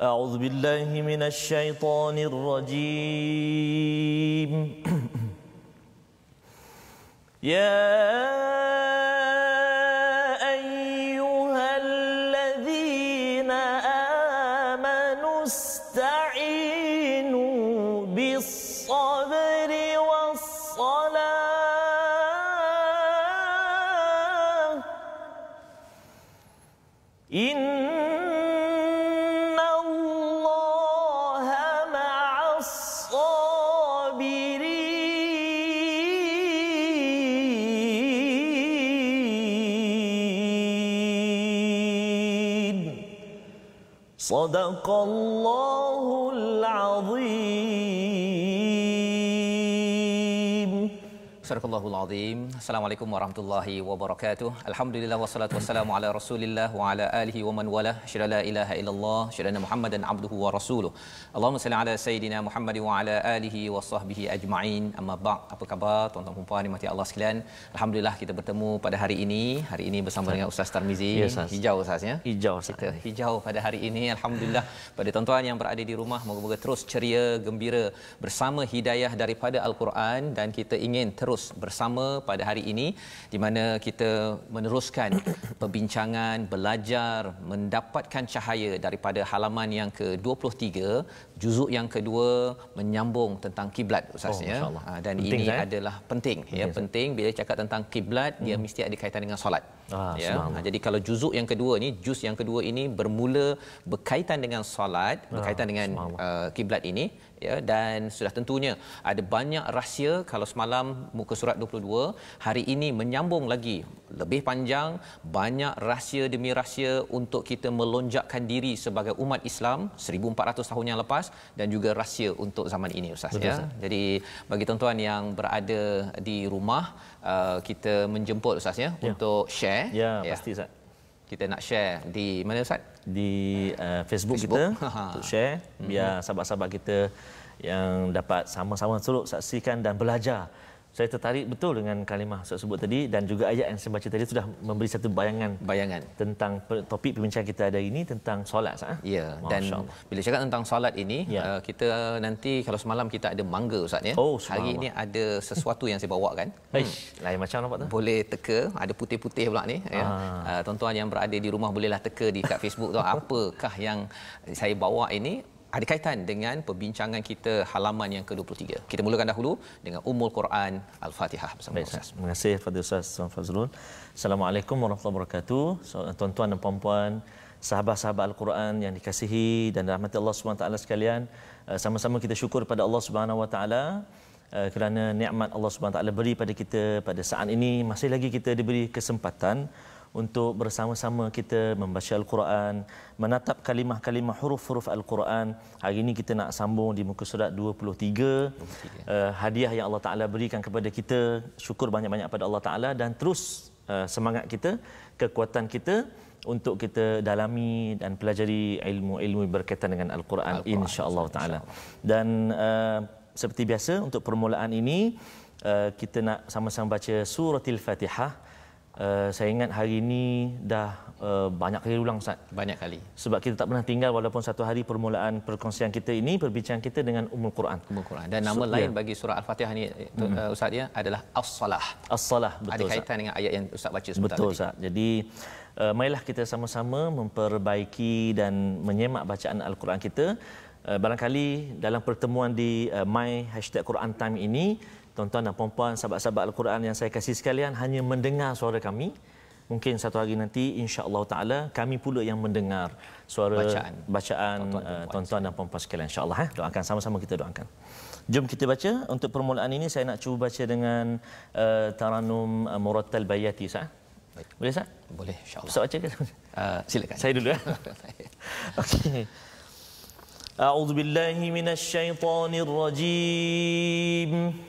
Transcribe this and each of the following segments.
أعوذ بالله من الشيطان الرجيم يا الله العظيم صدق الله العظيم Assalamualaikum warahmatullahi wabarakatuh. Alhamdulillah wassalatu wassalamu ala Rasulillah wa ala alihi wa man wala. Syada la ilaha illallah, syada Muhammadan abduhu wa rasuluh. Allahumma salli ala sayidina Muhammad wa ala alihi wa sahbihi ajma'in. Amma ba'd. Apa khabar tuan-tuan dan puan rahmati Allah sekalian? Alhamdulillah kita bertemu pada hari ini. Hari ini bersama Ustaz. dengan Ustaz Tarmizi. Ya, Ustaz. Hijau Ustaznya. Hijau Ustaz. Kita hijau pada hari ini. Alhamdulillah pada tuan-tuan yang berada di rumah moga-moga terus ceria, gembira bersama hidayah daripada Al-Quran dan kita ingin terus bersama pada hari hari ini di mana kita meneruskan perbincangan belajar mendapatkan cahaya daripada halaman yang ke-23 juzuk yang kedua menyambung tentang kiblat ustaz oh, ya ah, dan penting, ini saya? adalah penting ya okay, penting bila cakap tentang kiblat hmm. dia mesti ada kaitan dengan solat ah, ya ha, jadi kalau juzuk yang kedua ni juz yang kedua ini bermula berkaitan dengan solat ah, berkaitan ah, dengan uh, kiblat ini ya dan sudah tentunya ada banyak rahsia kalau semalam muka surat 22 hari ini menyambung lagi lebih panjang banyak rahsia demi rahsia untuk kita melonjakkan diri sebagai umat Islam 1400 tahun yang lepas dan juga rahsia untuk zaman ini ustaz Betul, ya. Ustaz. Jadi bagi tuan-tuan yang berada di rumah uh, kita menjemput ustaz ya, ya. untuk share. Ya, ya. pasti ustaz. Kita nak share di mana ustaz? Di uh, Facebook, Facebook kita untuk share biar mhm. sahabat-sahabat kita yang dapat sama-sama seluruh saksikan dan belajar saya tertarik betul dengan kalimah saya sebut tadi dan juga ayat yang saya baca tadi sudah memberi satu bayangan bayangan tentang topik pembincangan kita ada ini tentang solat sah. Ya dan bila cakap tentang solat ini ya. Uh, kita nanti kalau semalam kita ada mangga ustaz ya. Oh, hari ini ada sesuatu yang saya bawa kan. Hmm. Lain macam nampak tu. Boleh teka ada putih-putih pula ni ya. Ah. Uh, tuan-tuan yang berada di rumah bolehlah teka di kat Facebook tu apakah yang saya bawa ini ada kaitan dengan perbincangan kita halaman yang ke-23. Kita mulakan dahulu dengan Ummul Quran Al-Fatihah bersama Baik, Ustaz. Terima kasih kepada Ustaz Sam Fazrul. Assalamualaikum warahmatullahi wabarakatuh. So, tuan-tuan dan puan-puan, sahabat-sahabat Al-Quran yang dikasihi dan rahmat Allah SWT sekalian, eh, sama-sama kita syukur kepada Allah SWT eh, kerana nikmat Allah SWT beri pada kita pada saat ini masih lagi kita diberi kesempatan untuk bersama-sama kita membaca Al-Quran, menatap kalimah-kalimah huruf-huruf Al-Quran. Hari ini kita nak sambung di muka surat 23. 23. Uh, hadiah yang Allah Ta'ala berikan kepada kita. Syukur banyak-banyak pada Allah Ta'ala dan terus uh, semangat kita, kekuatan kita untuk kita dalami dan pelajari ilmu-ilmu berkaitan dengan Al-Quran, Al-Quran insya-Allah taala. Dan uh, seperti biasa untuk permulaan ini uh, kita nak sama-sama baca surat Al-Fatihah. Eh, saya ingat hari ini dah uh, banyak kali ulang Ustaz. Banyak kali. Sebab kita tak pernah tinggal walaupun satu hari permulaan perkongsian kita ini perbincangan kita dengan Ummul Quran. Ummul Quran. Dan nama so, lain ya. bagi surah Al-Fatihah ini uh, eh, Ustaz ya adalah As-Salah. As-Salah betul Ustaz. Ada kaitan Ustaz. dengan ayat yang Ustaz baca sebentar betul, tadi. Ustaz. Jadi uh, mailah kita sama-sama memperbaiki dan menyemak bacaan Al-Quran kita. Uh, barangkali dalam pertemuan di uh, my hashtag Quran time ini tuan-tuan dan puan-puan, sahabat-sahabat Al-Quran yang saya kasih sekalian hanya mendengar suara kami. Mungkin satu hari nanti insya-Allah taala kami pula yang mendengar suara bacaan, bacaan tuan-tuan dan eh, puan-puan sekalian insya-Allah eh. Doakan sama-sama kita doakan. Jom kita baca untuk permulaan ini saya nak cuba baca dengan uh, eh, taranum Muratal eh, Murattal Bayati sah. Boleh sah? Boleh insya-Allah. Saya baca ke? Uh, silakan. Saya dulu eh. Okey. A'udzubillahi minasyaitonirrajim. rajim.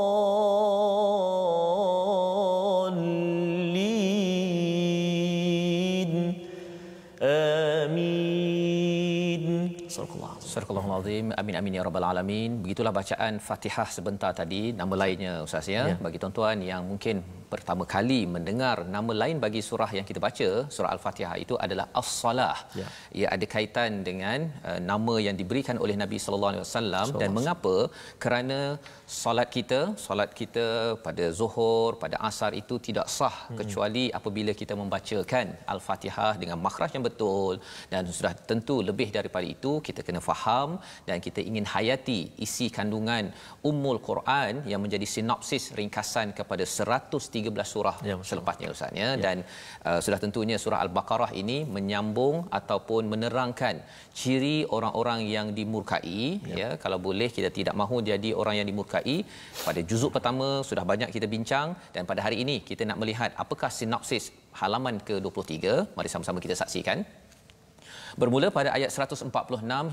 Azim. Amin amin ya rabbal alamin. Begitulah bacaan Fatihah sebentar tadi. Nama lainnya ustaz ya. ya. Bagi tuan-tuan yang mungkin pertama kali mendengar nama lain bagi surah yang kita baca, surah Al-Fatihah itu adalah As-Salah. Ya. Ia ada kaitan dengan uh, nama yang diberikan oleh Nabi sallallahu alaihi wasallam dan mengapa? Kerana solat kita solat kita pada zuhur pada asar itu tidak sah hmm. kecuali apabila kita membacakan al-Fatihah dengan makhraj yang betul dan sudah tentu lebih daripada itu kita kena faham dan kita ingin hayati isi kandungan ummul Quran yang menjadi sinopsis ringkasan kepada 113 surah ya, selepasnya ustaz ya. ya, dan uh, sudah tentunya surah al-Baqarah ini menyambung ataupun menerangkan ciri orang-orang yang dimurkai ya, ya kalau boleh kita tidak mahu jadi orang yang dimurkai DKI. Pada juzuk pertama sudah banyak kita bincang dan pada hari ini kita nak melihat apakah sinopsis halaman ke-23. Mari sama-sama kita saksikan. Bermula pada ayat 146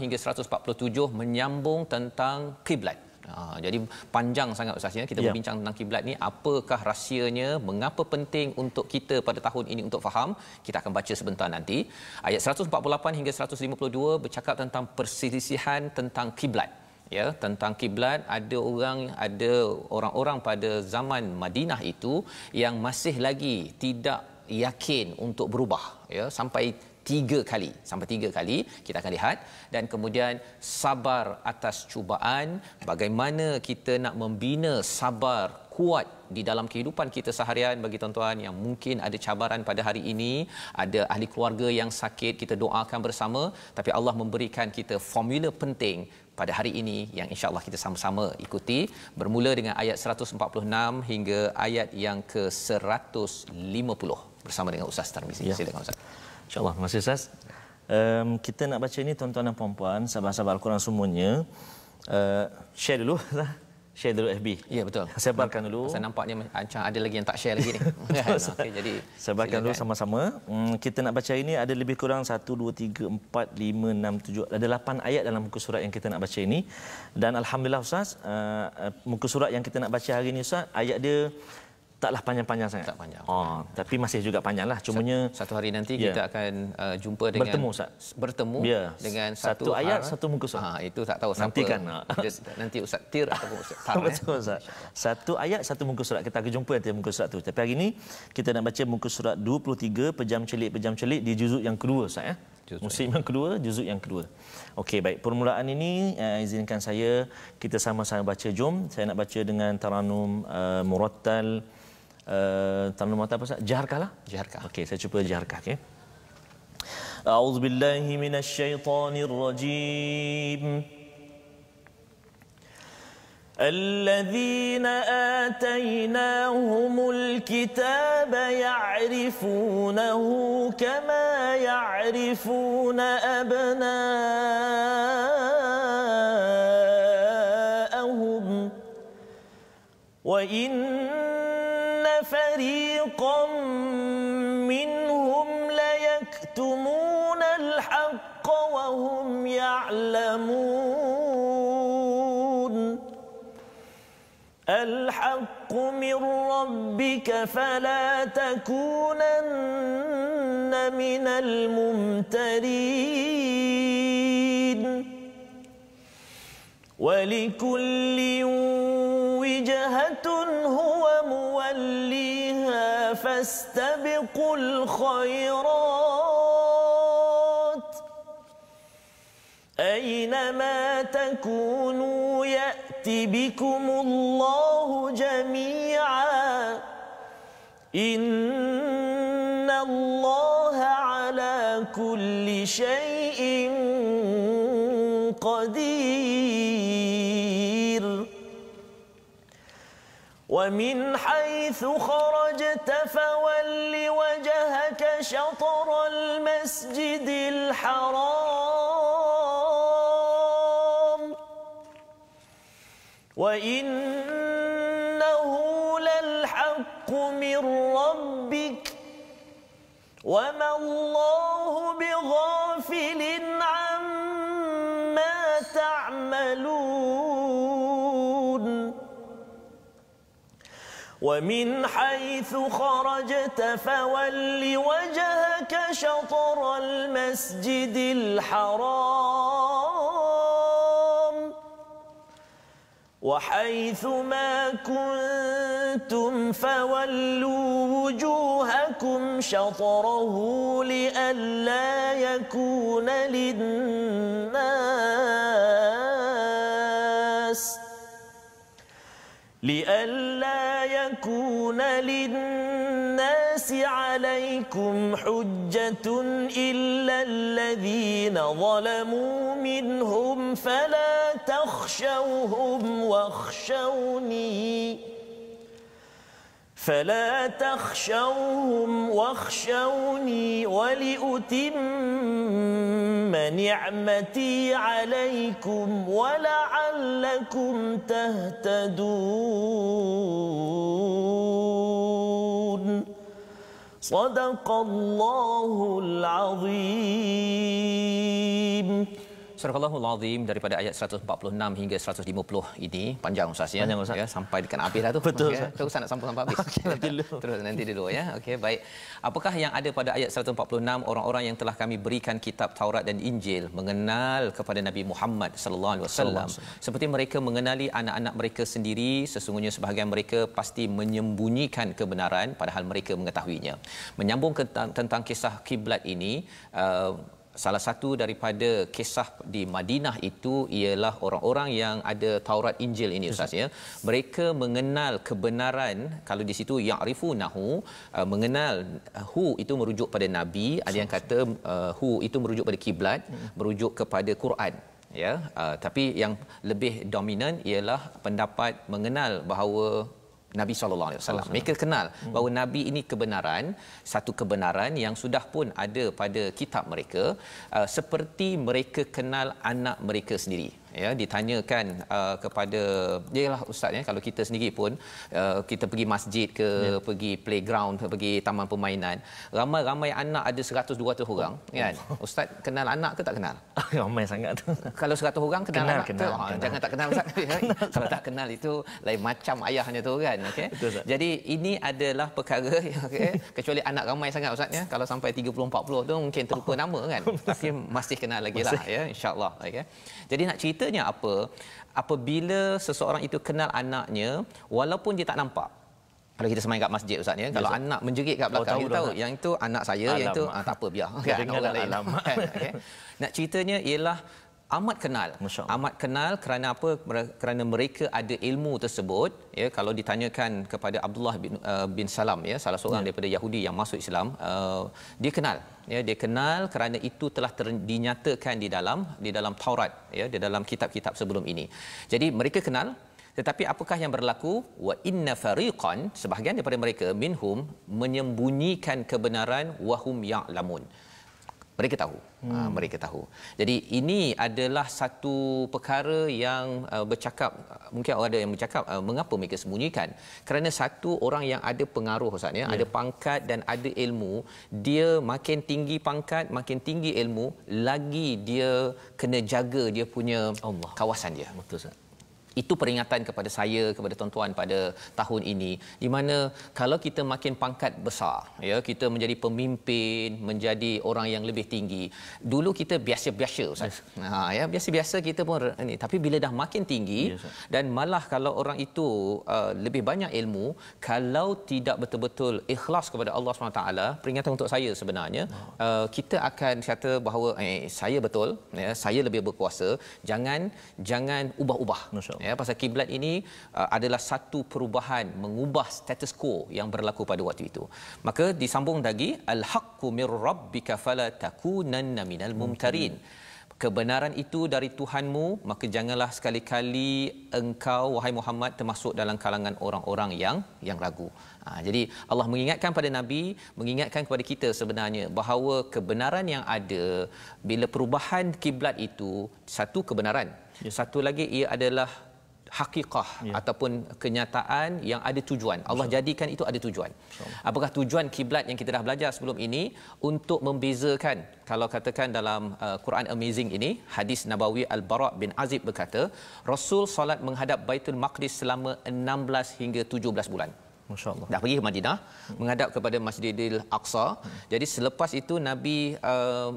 hingga 147 menyambung tentang kiblat. Ha, jadi panjang sangat Ustaz ya. Kita ya. berbincang tentang kiblat ni Apakah rahsianya Mengapa penting untuk kita pada tahun ini untuk faham Kita akan baca sebentar nanti Ayat 148 hingga 152 Bercakap tentang perselisihan tentang kiblat ya tentang kiblat ada orang ada orang-orang pada zaman Madinah itu yang masih lagi tidak yakin untuk berubah ya sampai tiga kali sampai tiga kali kita akan lihat dan kemudian sabar atas cubaan bagaimana kita nak membina sabar kuat di dalam kehidupan kita seharian bagi tuan-tuan yang mungkin ada cabaran pada hari ini ada ahli keluarga yang sakit kita doakan bersama tapi Allah memberikan kita formula penting pada hari ini yang insya-Allah kita sama-sama ikuti bermula dengan ayat 146 hingga ayat yang ke-150 bersama dengan Ustaz Tarmizi. Ya. Silakan Ustaz. Insya-Allah, terima Ustaz. Um, kita nak baca ini tuan-tuan dan puan-puan sahabat-sahabat Al-Quran semuanya uh, share dulu share dulu FB. Ya betul. Sebarkan dulu. Saya nampaknya macam ada lagi yang tak share lagi ni. Ya, okay, jadi sebarkan silakan. dulu sama-sama. Hmm, kita nak baca ini ada lebih kurang 1 2 3 4 5 6 7 ada 8 ayat dalam muka surat yang kita nak baca ini. Dan alhamdulillah Ustaz, uh, uh muka surat yang kita nak baca hari ini Ustaz, ayat dia taklah panjang-panjang sangat. Tak panjang. Oh, tapi masih juga panjanglah. Cumanya satu, satu hari nanti yeah. kita akan uh, jumpa dengan bertemu Ustaz. Bertemu yeah. dengan satu, satu ayat satu muka surat. Ha, ah, itu tak tahu nanti kan? nanti Ustaz Tir ataupun Ustaz tar. Eh. Ustaz. Satu ayat satu muka surat. Kita akan jumpa nanti muka surat tu. Tapi hari ini kita nak baca muka surat 23 pejam celik pejam celik di juzuk yang kedua Ustaz ya. Juzuk Musim yang kedua, juzuk yang kedua. Okey, baik. Permulaan ini uh, izinkan saya kita sama-sama baca jom. Saya nak baca dengan Taranum uh, Murattal Uh, tanam mata apa Ustaz? Jaharkah lah? Jaharkah. Okey, saya cuba jaharkah. أعوذ بالله من الشيطان الرجيم الذين آتيناهم الكتاب يعرفونه كما يعرفون أبناءهم وإن منهم ليكتمون الحق وهم يعلمون الحق من ربك فلا تكونن من الممترين ولكل وجهه فاستبقوا الخيرات أينما تكونوا يأت بكم الله جميعا إن الله على كل شيء قدير ومن حيث حيث خرجت فول وجهك شطر المسجد الحرام وإنه للحق من ربك وما الله بغافل ومن حيث خرجت فول وجهك شطر المسجد الحرام وحيث ما كنتم فولوا وجوهكم شطره لئلا يكون للناس لئلا يكون للناس عليكم حجة إلا الذين ظلموا منهم فلا تخشوهم واخشوني فلا تخشوهم واخشوني ولأتم نعمتي عليكم ولعلكم تهتدون صدق الله العظيم Surahul Azim daripada ayat 146 hingga 150 ini panjang ustaz ya. Panjang ustaz. Ya, sampai dekat habis dah tu. Betul. Okay. Ya, terus nak sampai sampai habis. Okay, nanti dulu. Terus nanti dulu ya. Okey, baik. Apakah yang ada pada ayat 146 orang-orang yang telah kami berikan kitab Taurat dan Injil mengenal kepada Nabi Muhammad sallallahu alaihi wasallam. Seperti mereka mengenali anak-anak mereka sendiri, sesungguhnya sebahagian mereka pasti menyembunyikan kebenaran padahal mereka mengetahuinya. Menyambung ke, tentang kisah kiblat ini, uh, salah satu daripada kisah di Madinah itu ialah orang-orang yang ada Taurat Injil ini ustaz ya mereka mengenal kebenaran kalau di situ ya'rifunahu uh, mengenal hu uh, itu merujuk pada nabi ada yang kata hu uh, itu merujuk pada kiblat merujuk kepada Quran ya uh, tapi yang lebih dominan ialah pendapat mengenal bahawa Nabi sallallahu alaihi wasallam. Mereka kenal bahawa nabi ini kebenaran, satu kebenaran yang sudah pun ada pada kitab mereka, uh, seperti mereka kenal anak mereka sendiri ya ditanyakan uh, kepada jelah ustaz ya kalau kita sendiri pun uh, kita pergi masjid ke ya. pergi playground pergi taman permainan ramai-ramai anak ada 100 200 orang oh. kan ustaz kenal anak ke tak kenal ramai sangat tu kalau 100 orang kenal, kenal, anak kenal, kenal, oh, kenal. jangan tak kenal ustaz ya, kenal, kalau tak kenal itu lain macam ayahnya tu kan okey jadi ini adalah perkara okay? kecuali anak ramai sangat ustaz ya kalau sampai 30 40 tu mungkin terlupa oh. nama kan tapi masih kenal lagi lah ya insyaallah okey jadi nak cerita maksudnya apa apabila seseorang itu kenal anaknya walaupun dia tak nampak kalau kita semain kat masjid ustaz ya yes, kalau so. anak menjerit kat belakang tahu, kita tahu yang itu anak saya Alam. yang itu ah, tak apa biar kan, orang lain. Alam. okay. nak ceritanya ialah amat kenal amat kenal kerana apa kerana mereka ada ilmu tersebut ya kalau ditanyakan kepada Abdullah bin uh, bin Salam ya salah seorang ya. daripada Yahudi yang masuk Islam uh, dia kenal ya dia kenal kerana itu telah ter, dinyatakan di dalam di dalam Taurat ya di dalam kitab-kitab sebelum ini jadi mereka kenal tetapi apakah yang berlaku wa inna fariqan sebahagian daripada mereka minhum menyembunyikan kebenaran wahum ya'lamun mereka tahu ah, hmm. uh, mereka tahu jadi ini adalah satu perkara yang uh, bercakap uh, mungkin ada yang bercakap uh, mengapa mereka sembunyikan kerana satu orang yang ada pengaruh ustaz yeah. ada ya. pangkat dan ada ilmu dia makin tinggi pangkat makin tinggi ilmu lagi dia kena jaga dia punya Allah. kawasan dia betul ustaz itu peringatan kepada saya kepada tuan-tuan pada tahun ini di mana kalau kita makin pangkat besar ya kita menjadi pemimpin menjadi orang yang lebih tinggi dulu kita biasa-biasa yes. ha ya biasa-biasa kita pun ini tapi bila dah makin tinggi yes, dan malah kalau orang itu uh, lebih banyak ilmu kalau tidak betul-betul ikhlas kepada Allah SWT peringatan untuk saya sebenarnya uh, kita akan kata bahawa eh saya betul ya saya lebih berkuasa jangan jangan ubah-ubah ya pasal kiblat ini uh, adalah satu perubahan mengubah status quo yang berlaku pada waktu itu maka disambung lagi al haqqu mir rabbika fala takunanna minal mumtarin kebenaran itu dari Tuhanmu maka janganlah sekali-kali engkau wahai Muhammad termasuk dalam kalangan orang-orang yang yang ragu. Ha, jadi Allah mengingatkan pada nabi, mengingatkan kepada kita sebenarnya bahawa kebenaran yang ada bila perubahan kiblat itu satu kebenaran. Ya. Satu lagi ia adalah hakikah ya. ataupun kenyataan yang ada tujuan. Allah Insya. jadikan itu ada tujuan. Insya. Apakah tujuan kiblat yang kita dah belajar sebelum ini untuk membezakan kalau katakan dalam uh, Quran amazing ini hadis Nabawi Al-Bara bin Azib berkata, Rasul solat menghadap Baitul Maqdis selama 16 hingga 17 bulan. Masya-Allah. Dah pergi ke Madinah hmm. menghadap kepada Masjidil Aqsa. Hmm. Jadi selepas itu Nabi uh,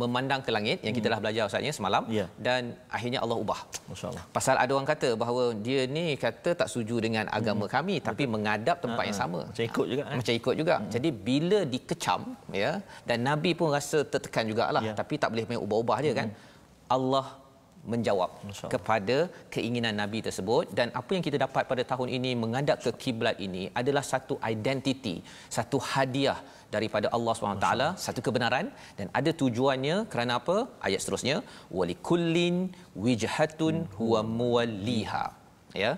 memandang ke langit yang kita hmm. dah belajar ustaznya semalam ya. dan akhirnya Allah ubah masyaallah pasal ada orang kata bahawa dia ni kata tak setuju dengan agama hmm. kami tapi Betul. mengadap tempat Ha-ha. yang sama macam ikut juga ha. macam ikut juga hmm. jadi bila dikecam ya dan nabi pun rasa tertekan jugalah ya. tapi tak boleh main ubah-ubah dia kan, hmm. kan Allah menjawab kepada keinginan nabi tersebut dan apa yang kita dapat pada tahun ini mengadap ke kiblat ini adalah satu identiti satu hadiah daripada Allah Swt, satu kebenaran dan ada tujuannya kerana apa ayat seterusnya kullin wijhatun huwa muwalliha ya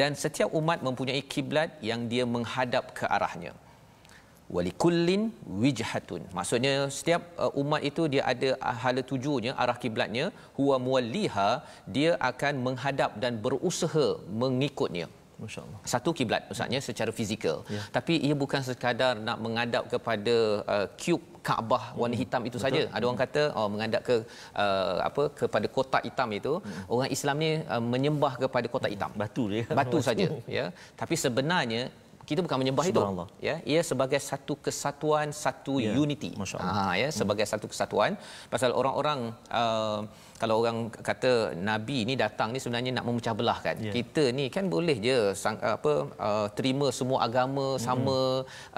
dan setiap umat mempunyai kiblat yang dia menghadap ke arahnya walikullin wijhatun maksudnya setiap uh, umat itu dia ada uh, hala tujuannya, arah kiblatnya huwa mualliha dia akan menghadap dan berusaha mengikutnya masyaallah satu kiblat maksudnya secara fizikal ya. tapi ia bukan sekadar nak menghadap kepada kube uh, Kaabah warna hmm, hitam itu saja. Ada orang kata oh menghadap ke uh, apa kepada kotak hitam itu. Hmm. Orang Islam ni uh, menyembah kepada kotak hitam. Batu dia. Batu saja ya. Tapi sebenarnya kita bukan menyembah itu ya ia sebagai satu kesatuan satu ya. unity ha ya hmm. sebagai hmm. satu kesatuan pasal orang-orang uh, kalau orang kata nabi ni datang ni sebenarnya nak memecah belah kan ya. kita ni kan boleh je sang, apa uh, terima semua agama hmm. sama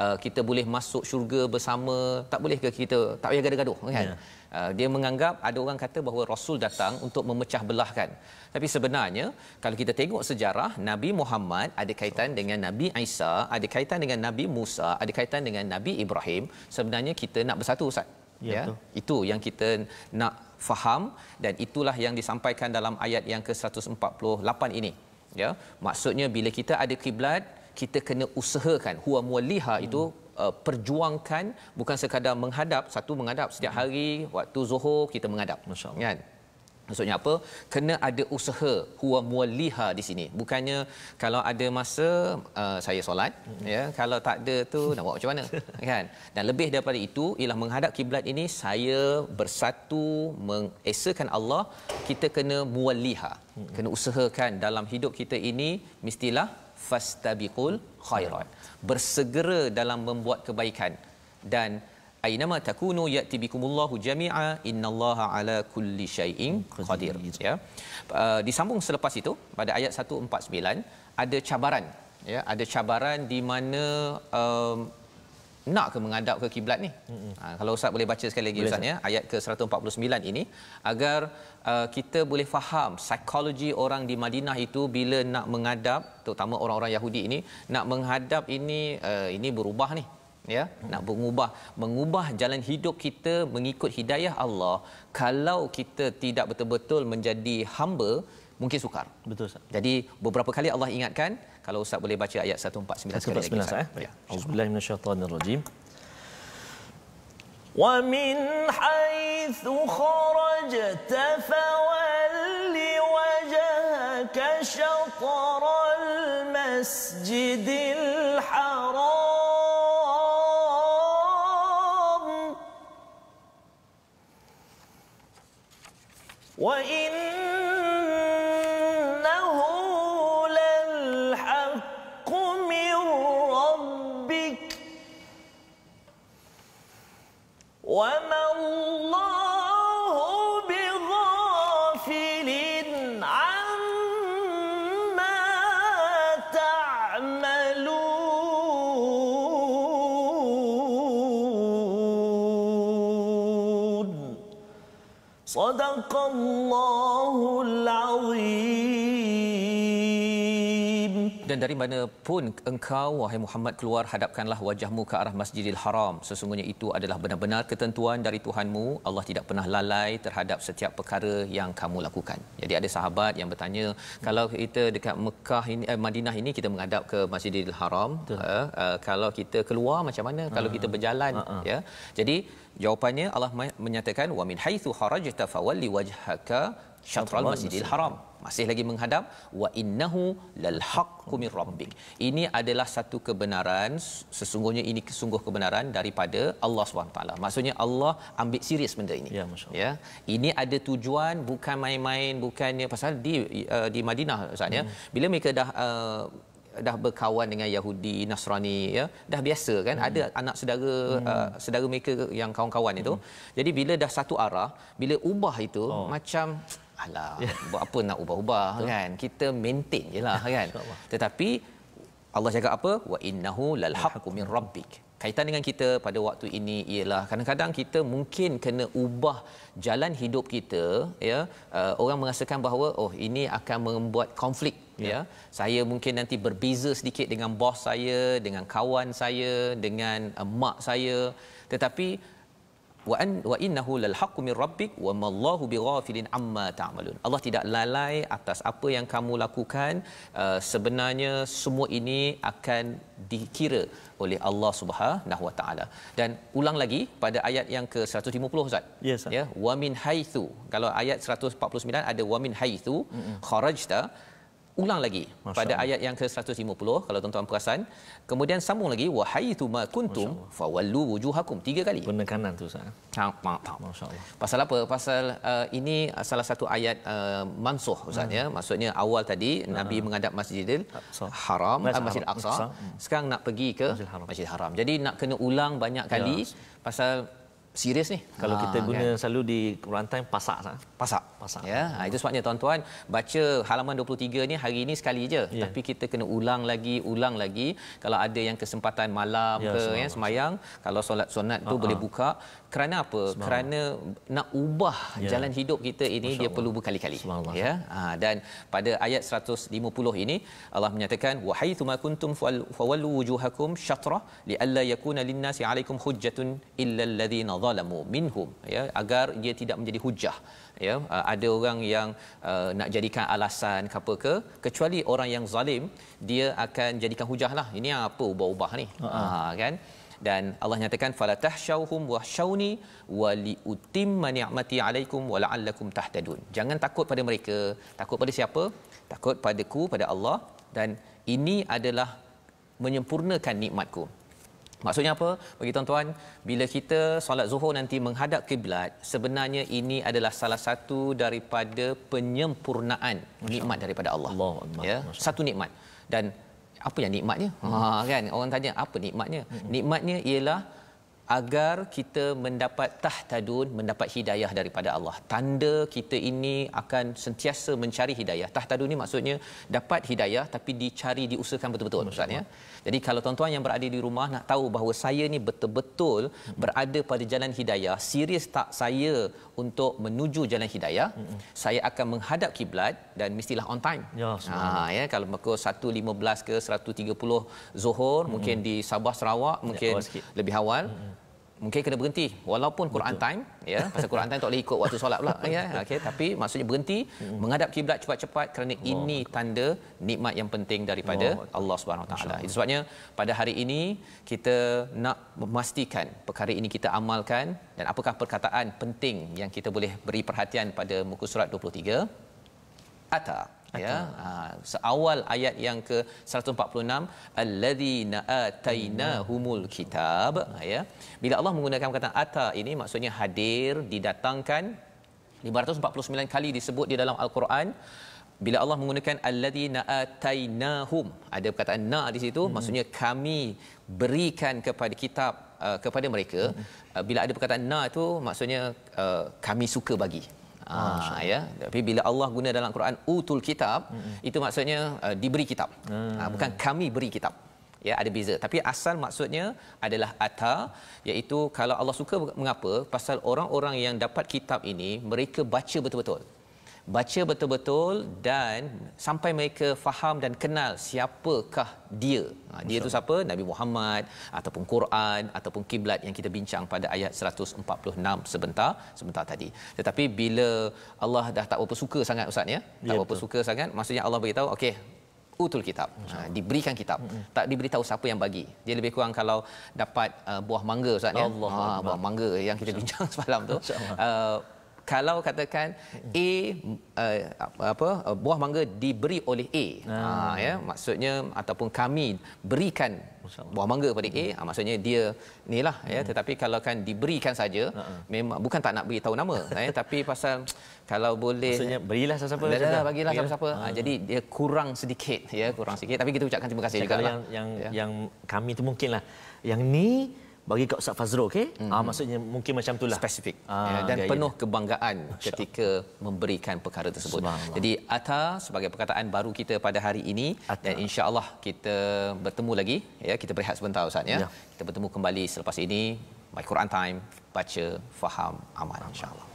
uh, kita boleh masuk syurga bersama tak boleh ke kita tak payah gaduh-gaduh kan ya. Uh, dia menganggap ada orang kata bahawa rasul datang untuk memecah belahkan. Tapi sebenarnya kalau kita tengok sejarah Nabi Muhammad ada kaitan dengan Nabi Isa, ada kaitan dengan Nabi Musa, ada kaitan dengan Nabi Ibrahim, sebenarnya kita nak bersatu Ustaz. Ya. ya itu yang kita nak faham dan itulah yang disampaikan dalam ayat yang ke-148 ini. Ya. Maksudnya bila kita ada kiblat, kita kena usahakan huwa muliha hmm. itu uh, perjuangkan bukan sekadar menghadap satu menghadap setiap hmm. hari waktu zuhur kita menghadap masyaallah kan Maksudnya apa? Kena ada usaha huwa mualliha di sini. Bukannya kalau ada masa uh, saya solat, mm-hmm. ya. Kalau tak ada tu nak buat macam mana? kan? Dan lebih daripada itu ialah menghadap kiblat ini saya bersatu mengesakan Allah, kita kena mualliha. Mm-hmm. Kena usahakan dalam hidup kita ini mestilah fastabiqul khairat. Bersegera dalam membuat kebaikan dan Ainama takunu yati bikumullahu jami'a innallaha ala kulli syai'in qadir ya. Uh, disambung selepas itu pada ayat 149 ada cabaran ya ada cabaran di mana um, nak ke menghadap ke kiblat ni. Ha, kalau ustaz boleh baca sekali lagi ustaz ya ayat ke 149 ini agar uh, kita boleh faham psikologi orang di Madinah itu bila nak menghadap terutama orang-orang Yahudi ini nak menghadap ini uh, ini berubah ni ya nak mengubah mengubah jalan hidup kita mengikut hidayah Allah kalau kita tidak betul-betul menjadi hamba mungkin sukar betul ustaz jadi beberapa kali Allah ingatkan kalau ustaz boleh baca ayat 149 149 sekali lagi, ustaz eh ya auzubillahi minasyaitonirrajim wa min haythu kharajta fawalli wajhaka shatara al masjidil haram وإن dari mana pun engkau wahai Muhammad keluar hadapkanlah wajahmu ke arah Masjidil Haram sesungguhnya itu adalah benar-benar ketentuan dari Tuhanmu Allah tidak pernah lalai terhadap setiap perkara yang kamu lakukan jadi ada sahabat yang bertanya kalau kita dekat Mekah ini eh, Madinah ini kita menghadap ke Masjidil Haram uh, uh, kalau kita keluar macam mana uh, kalau kita ah, berjalan uh, ya jadi jawapannya Allah menyatakan wa min haitsu kharajta fawalli wajhaka syatrul masjidil haram masih lagi menghadap wa innahu lal haqqu mir rabbik ini adalah satu kebenaran sesungguhnya ini kesungguh kebenaran daripada Allah SWT. maksudnya Allah ambil serius benda ini ya, ya? ini ada tujuan bukan main-main bukannya pasal di uh, di Madinah maksudnya hmm. bila mereka dah uh, dah berkawan dengan Yahudi Nasrani ya dah biasa kan hmm. ada anak saudara hmm. uh, eh, saudara mereka yang kawan-kawan hmm. itu jadi bila dah satu arah bila ubah itu oh. macam Alah, ya. buat apa nak ubah-ubah kan? Kita maintain je lah kan? Tetapi Allah cakap apa? Wa innahu lalhaqu min rabbik. Kaitan dengan kita pada waktu ini ialah kadang-kadang kita mungkin kena ubah jalan hidup kita, ya. Uh, orang merasakan bahawa oh ini akan membuat konflik, ya. ya. Saya mungkin nanti berbeza sedikit dengan bos saya, dengan kawan saya, dengan uh, mak saya. Tetapi wa an wa innahu lal haqqu min rabbik wa ma Allahu bighafilin amma ta'malun Allah tidak lalai atas apa yang kamu lakukan uh, sebenarnya semua ini akan dikira oleh Allah Subhanahu wa taala dan ulang lagi pada ayat yang ke 150 Ustaz yes, ya wa min haythu kalau ayat 149 ada wa min haythu kharajta mm-hmm ulang lagi Masya pada Allah. ayat yang ke-150 kalau tuan-tuan perasan kemudian sambung lagi wahaitu ma kuntum fawallu wujuhakum tiga kali penekanan tu sah ha ma ha pasal apa pasal uh, ini uh, salah satu ayat uh, mansuh ustaz hmm. ya maksudnya awal tadi hmm. nabi hmm. menghadap masjidil Aqsa. haram masjid, uh, masjid aqsa hmm. sekarang nak pergi ke masjid haram. masjid haram jadi nak kena ulang banyak ya, kali ya. pasal serius ni kalau ha, kita kan. guna kan? selalu di Quran pasak sah. pasak pasak ya ha, itu sebabnya tuan-tuan baca halaman 23 ni hari ini sekali je ya. tapi kita kena ulang lagi ulang lagi kalau ada yang kesempatan malam ya, ke sembang. ya sembahyang kalau solat sunat tu ha, boleh ha. buka kerana apa kerana nak ubah ya. jalan hidup kita ini Masya dia Allah. perlu berkali-kali ya ha, dan pada ayat 150 ini Allah menyatakan wahaythuma kuntum fawallu wujuhakum syatra li'alla yakuna lin-nasi 'alaikum hujjatun illa alladhina zalamu minhum ya agar dia tidak menjadi hujah ya ha, ada orang yang uh, nak jadikan alasan ke apa ke kecuali orang yang zalim dia akan jadikan hujah lah ini apa ubah-ubah ni uh-huh. ha, kan dan Allah nyatakan fala tahshawhum wahshawni wali utim mani'mati alaikum wala'allakum tahtadun jangan takut pada mereka takut pada siapa takut padaku pada Allah dan ini adalah menyempurnakan nikmatku Maksudnya apa? Bagi tuan-tuan, bila kita solat zuhur nanti menghadap kiblat, sebenarnya ini adalah salah satu daripada penyempurnaan nikmat daripada Allah. Allah, Allah. Ya, satu nikmat. Dan apa yang nikmatnya hmm. ha kan orang tanya apa nikmatnya hmm. nikmatnya ialah agar kita mendapat tahtadun mendapat hidayah daripada Allah tanda kita ini akan sentiasa mencari hidayah tahtadun ni maksudnya dapat hidayah tapi dicari diusahakan betul-betul ustaz ya jadi kalau tuan-tuan yang berada di rumah nak tahu bahawa saya ni betul-betul hmm. berada pada jalan hidayah, serius tak saya untuk menuju jalan hidayah, hmm. saya akan menghadap kiblat dan mestilah on time. Ya, ha, ya, kalau pukul 1.15 ke 1.30 Zuhur, hmm. mungkin di Sabah Sarawak, mungkin ya, awal lebih awal. Hmm mungkin kena berhenti walaupun Quran time ya pasal Quran time tak boleh ikut waktu solat pula ya okey tapi maksudnya berhenti hmm. menghadap kiblat cepat-cepat kerana Allah ini tanda nikmat yang penting daripada Allah, Allah Subhanahu taala itu sebabnya pada hari ini kita nak memastikan perkara ini kita amalkan dan apakah perkataan penting yang kita boleh beri perhatian pada muka surat 23 atau ya ha, seawal ayat yang ke 146 alladzina humul kitab ah, ya bila Allah menggunakan kata ata ini maksudnya hadir didatangkan 549 kali disebut di dalam al-Quran bila Allah menggunakan alladzina hum, ada perkataan na di situ hmm. maksudnya kami berikan kepada kitab uh, kepada mereka hmm. bila ada perkataan na itu, maksudnya uh, kami suka bagi Ah, ya. Tapi bila Allah guna dalam Quran utul kitab, mm-hmm. itu maksudnya uh, diberi kitab. Mm. Uh, bukan kami beri kitab. Ya, ada beza. Tapi asal maksudnya adalah ata, iaitu kalau Allah suka mengapa? Pasal orang-orang yang dapat kitab ini, mereka baca betul-betul baca betul-betul dan sampai mereka faham dan kenal siapakah dia. Ha, dia itu siapa? Nabi Muhammad ataupun Quran ataupun kiblat yang kita bincang pada ayat 146 sebentar sebentar tadi. Tetapi bila Allah dah tak apa suka sangat ustaz ya, tak ya, apa suka sangat maksudnya Allah beritahu okey utul kitab ha, diberikan kitab mm-hmm. tak diberitahu siapa yang bagi dia lebih kurang kalau dapat uh, buah mangga ustaz ya ha, buah mangga yang kita bincang semalam tu uh, kalau katakan A uh, apa eh, buah mangga diberi oleh A ah. ah ya maksudnya ataupun kami berikan buah mangga kepada A hmm. maksudnya dia inilah ya. hmm. ya tetapi kalau kan diberikan saja hmm. memang bukan tak nak bagi tahu nama ya tapi pasal kalau boleh maksudnya berilah siapa-siapa dah, dah, dah bagilah siapa-siapa ha, jadi dia kurang sedikit ya kurang sedikit tapi kita ucapkan terima kasih juga lah. yang yang ya. yang kami tu mungkinlah yang ni bagi kat Ustaz Fazrul okey hmm. ah maksudnya mungkin macam itulah spesifik ah, ya, dan gaya. penuh kebanggaan Masya. ketika memberikan perkara tersebut jadi ata sebagai perkataan baru kita pada hari ini Atta. dan insyaallah kita bertemu lagi ya kita berehat sebentar ustaz ya. ya kita bertemu kembali selepas ini my Quran time baca faham aman, aman. insyaallah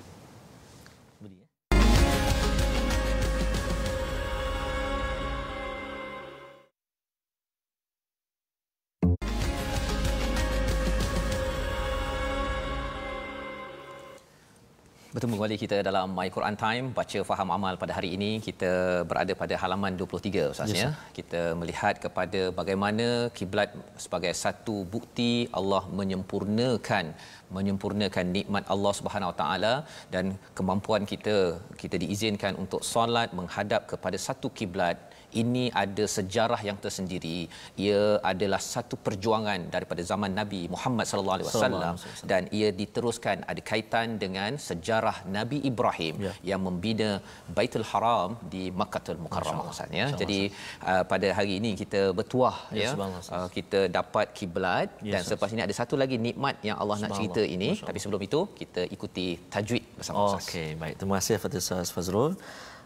Bertemu kembali kita dalam My Quran Time, baca faham amal pada hari ini. Kita berada pada halaman 23 Ustaz yes, ya? Kita melihat kepada bagaimana kiblat sebagai satu bukti Allah menyempurnakan menyempurnakan nikmat Allah Subhanahu Wa Taala dan kemampuan kita kita diizinkan untuk solat menghadap kepada satu kiblat ini ada sejarah yang tersendiri ia adalah satu perjuangan daripada zaman Nabi Muhammad sallallahu alaihi wasallam dan ia diteruskan ada kaitan dengan sejarah Nabi Ibrahim ya. yang membina Baitul Haram di Makkah Al Mukarramah ya jadi uh, pada hari ini kita bertuah ya, ya. Uh, kita dapat kiblat ya, dan selepas ini ada satu lagi nikmat yang Allah nak cerita ini tapi sebelum itu kita ikuti tajwid bersama sama okey baik terima kasih Fatihah Fazrul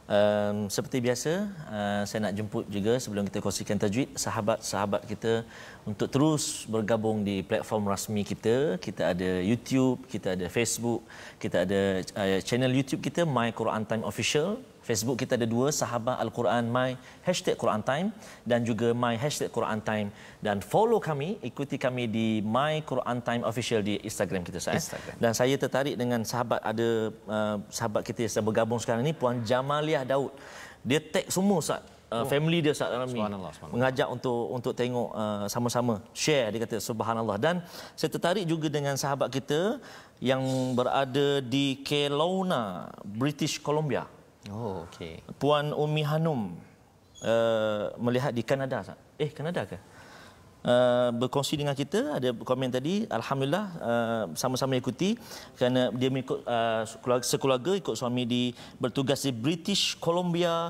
Um, seperti biasa, uh, saya nak jemput juga sebelum kita kongsikan tajwid sahabat-sahabat kita untuk terus bergabung di platform rasmi kita. Kita ada YouTube, kita ada Facebook, kita ada uh, channel YouTube kita My Quran Time Official Facebook kita ada dua, Sahabat Al-Quran My Hashtag Quran Time dan juga My Hashtag Quran Time. Dan follow kami, ikuti kami di My Quran Time Official di Instagram kita. Saya. Eh. Instagram. Dan saya tertarik dengan sahabat ada uh, sahabat kita yang bergabung sekarang ini, Puan Jamaliah Daud. Dia tag semua saat Uh, oh. family dia saat dalam ni mengajak untuk untuk tengok uh, sama-sama share dia kata subhanallah dan saya tertarik juga dengan sahabat kita yang berada di Kelowna British Columbia Oh, okey. Puan Umi Hanum uh, melihat di Kanada. Eh, Kanada ke? Uh, berkongsi dengan kita ada komen tadi alhamdulillah uh, sama-sama ikuti kerana dia mengikut uh, sekeluarga ikut suami di bertugas di British Columbia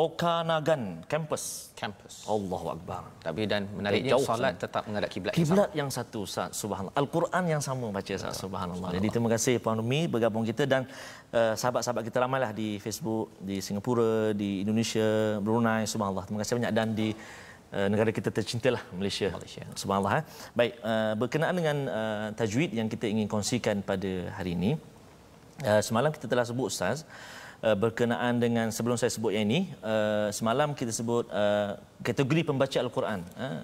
Okanagan Campus. Campus. Allahu Akbar. Tapi dan menariknya Jauh solat sama. tetap menghadap kiblat Kiblat yang satu, Subhanallah. Al-Quran yang sama baca, Ustaz. Subhanallah. Jadi terima kasih Puan Rumi bergabung kita dan uh, sahabat-sahabat kita ramailah di Facebook, di Singapura, di Indonesia, Brunei. Subhanallah. Terima kasih banyak dan di eh, negara kita tercintalah Malaysia. Malaysia. Subhanallah. Eh. Baik, berkenaan dengan tajwid yang kita ingin kongsikan pada hari ini. Semalam kita telah sebut ustaz Uh, berkenaan dengan sebelum saya sebut yang ini uh, semalam kita sebut uh, kategori pembaca al-Quran uh,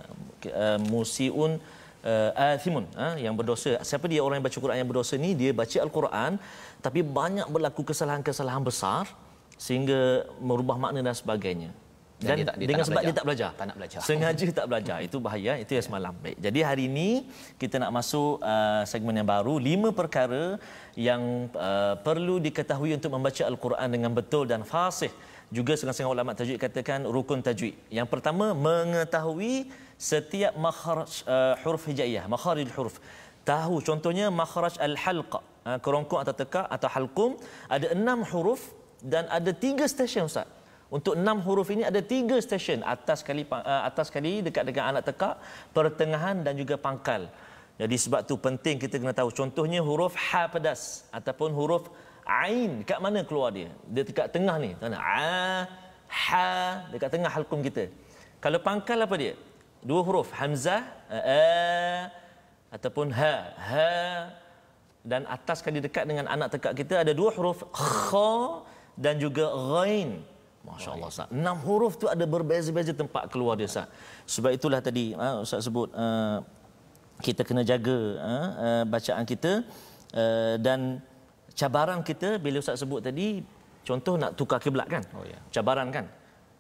uh, musiun uh, athimun uh, yang berdosa siapa dia orang yang baca Quran yang berdosa ni dia baca al-Quran tapi banyak berlaku kesalahan-kesalahan besar sehingga merubah makna dan sebagainya dan, dan dia dia dengan sebab belajar. dia tak belajar tak nak belajar sengaja tak belajar itu bahaya itu yang semalam baik jadi hari ini kita nak masuk uh, segmen yang baru lima perkara yang uh, perlu diketahui untuk membaca al-Quran dengan betul dan fasih juga setengah-setengah ulama tajwid katakan rukun tajwid yang pertama mengetahui setiap makhraj uh, huruf hijaiyah makharij huruf tahu contohnya makharaj al-halqa uh, kerongkong atau teka atau halkum. ada enam huruf dan ada tiga stesen ustaz untuk enam huruf ini ada tiga stesen atas kali eh, atas kali dekat dengan anak teka pertengahan dan juga pangkal. Jadi sebab tu penting kita kena tahu contohnya huruf ha pedas ataupun huruf ain dekat mana keluar dia? Dia dekat tengah ni, tengah. A ha dekat tengah halqum kita. Kalau pangkal apa dia? Dua huruf hamzah a, eh, a e, ataupun h ha, ha dan atas kali dekat dengan anak teka kita ada dua huruf kha dan juga ghain. Masya Allah Ustaz. Enam huruf tu ada berbeza-beza tempat keluar dia Ustaz. Sebab itulah tadi uh, Ustaz sebut ha, kita kena jaga ha, bacaan kita dan cabaran kita bila Ustaz sebut tadi contoh nak tukar kiblat kan? Oh, ya. Cabaran kan?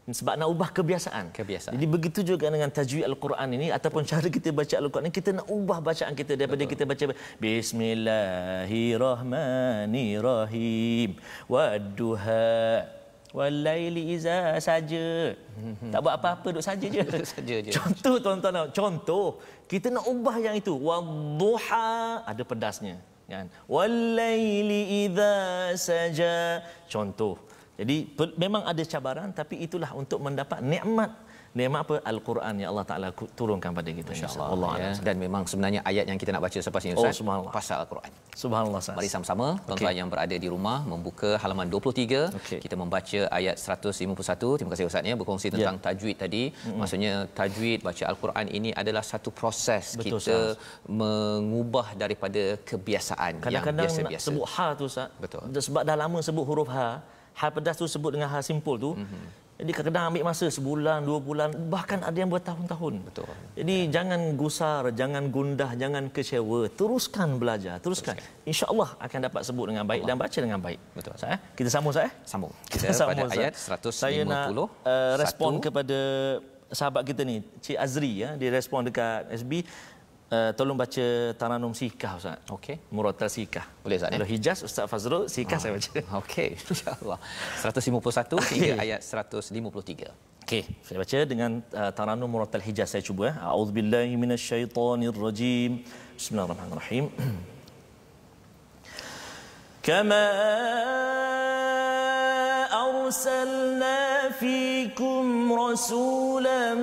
Sebab nak ubah kebiasaan. kebiasaan. Jadi begitu juga dengan tajwid Al-Quran ini ataupun cara kita baca Al-Quran ini kita nak ubah bacaan kita daripada Betul. kita baca Bismillahirrahmanirrahim. Waduhah Walaili iza saja. Mhm. Tak buat apa-apa duduk saja je. saja je. Contoh tuan-tuan contoh kita nak ubah yang itu. Wadhuha ada pedasnya kan. Walaili iza saja. Contoh. Jadi memang ada cabaran tapi itulah untuk mendapat nikmat nikmat apa al-Quran yang Allah Taala turunkan pada kita insyaallah Allah ya. ya. dan memang sebenarnya ayat yang kita nak baca selepas ini oh, Ustaz pasal al-Quran subhanallah Ustaz mari sama-sama okay. tuan-tuan yang berada di rumah membuka halaman 23 okay. kita membaca ayat 151 terima kasih Ustaz ya berkongsi ya. tentang yeah. tajwid tadi mm-hmm. maksudnya tajwid baca al-Quran ini adalah satu proses Betul, kita sahas. mengubah daripada kebiasaan Kadang-kadang yang biasa-biasa Kadang-kadang sebut H ha tu Ustaz Betul. sebab dah lama sebut huruf H. Ha, ha pedas tu sebut dengan ha simpul tu mm-hmm. Jadi kadang-kadang ambil masa sebulan, dua bulan, bahkan ada yang bertahun-tahun. Betul. Jadi ya. jangan gusar, jangan gundah, jangan kecewa. Teruskan belajar, teruskan. teruskan. InsyaAllah akan dapat sebut dengan baik Allah. dan baca dengan baik. Betul. Saya, eh? kita sambung, saya. Eh? Sambung. Kita, kita sambung, pada ayat 150. Saya nak uh, respon kepada sahabat kita ni, Cik Azri. Ya. Dia respon dekat SB. Uh, tolong baca Taranum Sikah Ustaz. Okey. Muratal Sikah. Boleh Ustaz ya? Hijaz Ustaz Fazrul Sikah oh. saya baca. Okey. Insya-Allah. 151 ayat 153. Okey. Saya baca dengan uh, eh, Taranum Muratal Hijaz saya cuba ya. Eh. Auzubillahi minasyaitonirrajim. Bismillahirrahmanirrahim. Kama arsalna fikum rasulan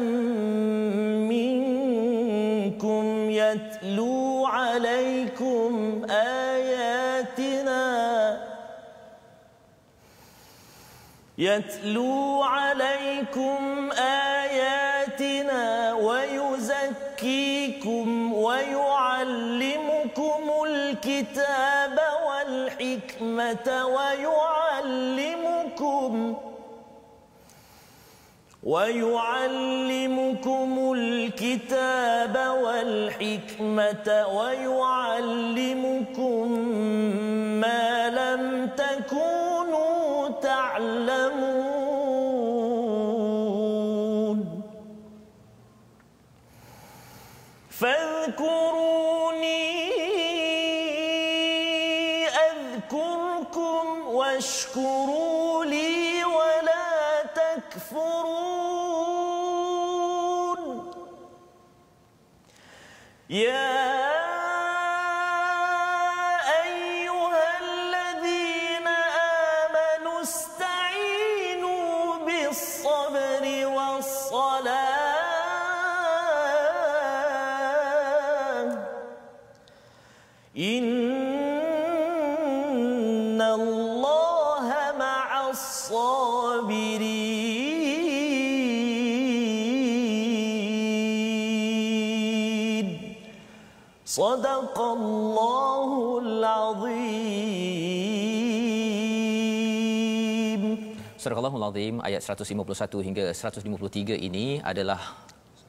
min نتلو عليكم آياتنا يتلو عليكم آياتنا ويزكيكم ويعلمكم الكتاب والحكمة ويعلمكم ويعلمكم الكتاب والحكمة ويعلمكم ما لم تكونوا تعلمون فاذكروا Azim ayat 151 hingga 153 ini adalah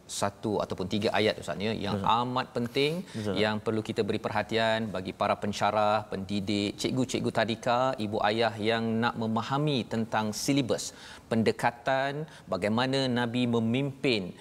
satu ataupun tiga ayat usahanya yang Betul. amat penting Betul. yang perlu kita beri perhatian bagi para pensyarah, pendidik, cikgu-cikgu tadika, ibu ayah yang nak memahami tentang silibus, pendekatan bagaimana nabi memimpin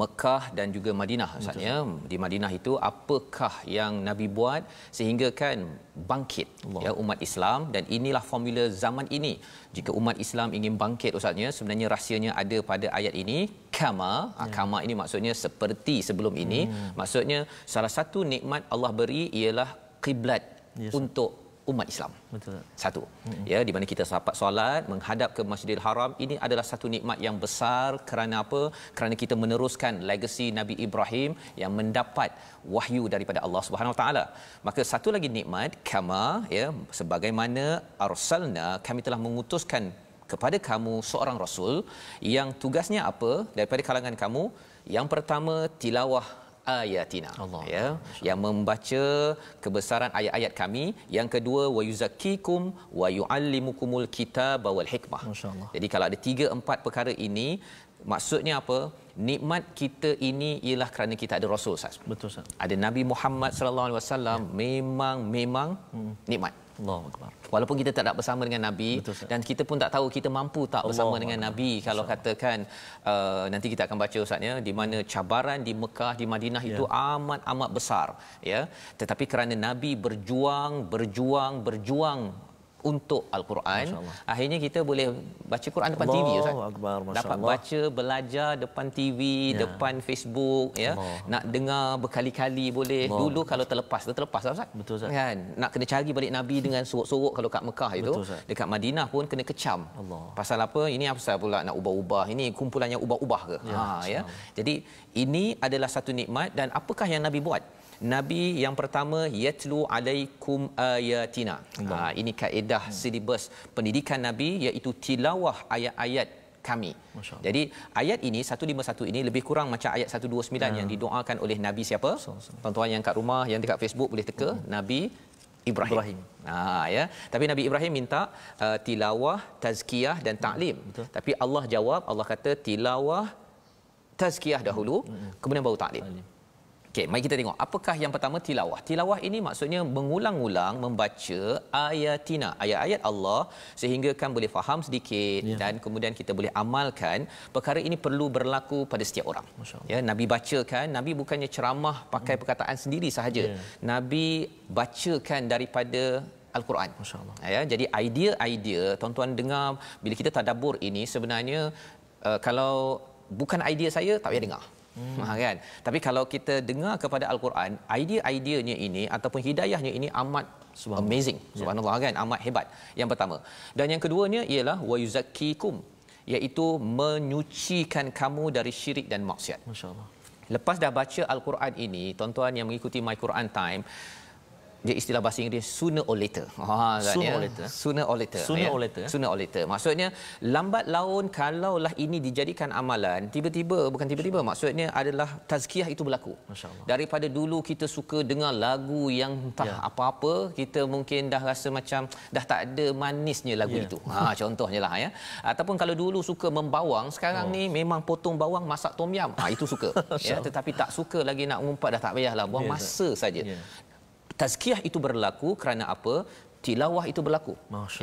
Mekah dan juga Madinah maksudnya di Madinah itu apakah yang Nabi buat sehingga kan bangkit Allah. ya umat Islam dan inilah formula zaman ini jika umat Islam ingin bangkit ustaznya sebenarnya rahsianya ada pada ayat ini kama ah, ya. kama ini maksudnya seperti sebelum ini hmm. maksudnya salah satu nikmat Allah beri ialah kiblat yes. untuk umat Islam. Betul. Satu. Mm-hmm. Ya, di mana kita sahabat solat menghadap ke Masjidil Haram, ini adalah satu nikmat yang besar kerana apa? Kerana kita meneruskan legasi Nabi Ibrahim yang mendapat wahyu daripada Allah Subhanahu Wa Taala. Maka satu lagi nikmat kama ya sebagaimana arsalna kami telah mengutuskan kepada kamu seorang rasul yang tugasnya apa daripada kalangan kamu yang pertama tilawah ayatina Allah. ya yang membaca kebesaran ayat-ayat kami yang kedua wa yuzakkikum wa yuallimukumul kitab wal hikmah masyaallah jadi kalau ada tiga empat perkara ini maksudnya apa nikmat kita ini ialah kerana kita ada rasul sahas. betul sah. ada nabi Muhammad sallallahu alaihi wasallam memang memang hmm. nikmat Allahu akbar. Walaupun kita tak ada bersama dengan Nabi Betul, dan kita pun tak tahu kita mampu tak bersama Allah dengan Allah. Nabi kalau katakan uh, nanti kita akan baca ustaznya di mana cabaran di Mekah di Madinah ya. itu amat amat besar ya. Tetapi kerana Nabi berjuang berjuang berjuang untuk al-Quran. Akhirnya kita boleh baca Quran depan Allah TV ustaz. Akbar, Dapat Allah. baca belajar depan TV, ya. depan Facebook ya. Nak dengar berkali-kali boleh. Allah. Dulu kalau terlepas, terlepas ustaz. Betul ustaz. Kan? Nak kena cari balik Nabi dengan sorok-sorok kalau kat Mekah itu. Betul, dekat Madinah pun kena kecam. Allah. Pasal apa? Ini apa saya pula nak ubah-ubah? Ini kumpulan yang ubah-ubah ke? Ya, ha ya. Jadi ini adalah satu nikmat dan apakah yang Nabi buat? nabi yang pertama yatlu alaikum ayatina ha, ini kaedah hmm. silibus pendidikan nabi iaitu tilawah ayat-ayat kami. Jadi ayat ini 151 ini lebih kurang macam ayat 129 ya. yang hmm. didoakan oleh Nabi siapa? Tuan-tuan yang kat rumah, yang dekat Facebook boleh teka hmm. Nabi Ibrahim. Ibrahim. Ha ya. Tapi Nabi Ibrahim minta uh, tilawah, tazkiyah dan taklim. Hmm, betul. Tapi Allah jawab, Allah kata tilawah, tazkiyah dahulu, hmm. kemudian baru taklim. taklim. Okey, mari kita tengok apakah yang pertama tilawah. Tilawah ini maksudnya mengulang-ulang membaca ayatina, ayat-ayat Allah sehingga kan boleh faham sedikit ya. dan kemudian kita boleh amalkan. Perkara ini perlu berlaku pada setiap orang. Ya, Nabi bacakan, Nabi bukannya ceramah pakai hmm. perkataan sendiri sahaja. Ya. Nabi bacakan daripada Al-Quran. Ya, jadi idea-idea tuan-tuan dengar bila kita tadabbur ini sebenarnya uh, kalau bukan idea saya tak payah dengar. Hmm. Ha, kan? Tapi kalau kita dengar kepada Al-Quran, idea-ideanya ini ataupun hidayahnya ini amat Subhanallah. amazing. Subhanallah yeah. kan? Amat hebat. Yang pertama. Dan yang keduanya ialah wa yuzakikum, iaitu menyucikan kamu dari syirik dan maksiat. Masya-Allah. Lepas dah baca al-Quran ini, tuan-tuan yang mengikuti My Quran Time, dia istilah bahasa Inggeris sooner or later. Ha sooner or later. Sooner or later. Sooner ya, or later. Sooner or later. Maksudnya lambat laun kalaulah ini dijadikan amalan, tiba-tiba bukan tiba-tiba maksudnya adalah tazkiyah itu berlaku. Masya-Allah. Daripada dulu kita suka dengar lagu yang tak yeah. Ya. apa-apa, kita mungkin dah rasa macam dah tak ada manisnya lagu yeah. itu. Ha contohnya lah ya. Ataupun kalau dulu suka membawang, sekarang oh. ni memang potong bawang masak tom yam. Ha itu suka. ya tetapi tak suka lagi nak umpat dah tak payahlah buang yeah. masa saja. Yeah tazkiyah itu berlaku kerana apa? tilawah itu berlaku.